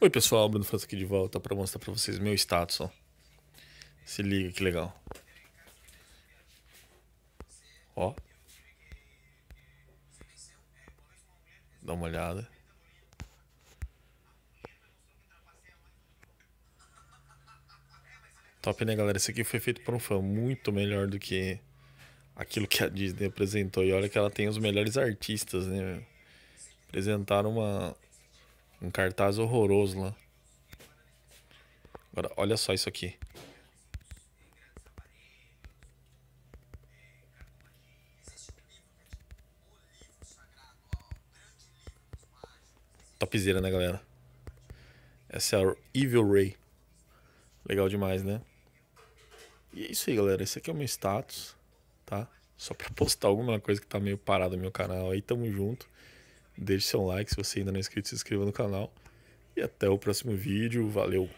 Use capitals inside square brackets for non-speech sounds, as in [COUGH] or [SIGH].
Oi pessoal, Bruno França aqui de volta para mostrar para vocês meu status. Ó. Se liga que legal. Ó. Dá uma olhada. Top né galera, esse aqui foi feito por um fã muito melhor do que aquilo que a Disney apresentou. E olha que ela tem os melhores artistas né. Apresentaram uma um cartaz horroroso lá. Agora, olha só isso aqui. Topzera, né, galera? Essa é a Evil Ray. Legal demais, né? E é isso aí, galera. Esse aqui é o meu status, tá? Só pra [LAUGHS] postar alguma coisa que tá meio parado no meu canal aí. Tamo junto. Deixe seu like se você ainda não é inscrito, se inscreva no canal. E até o próximo vídeo. Valeu!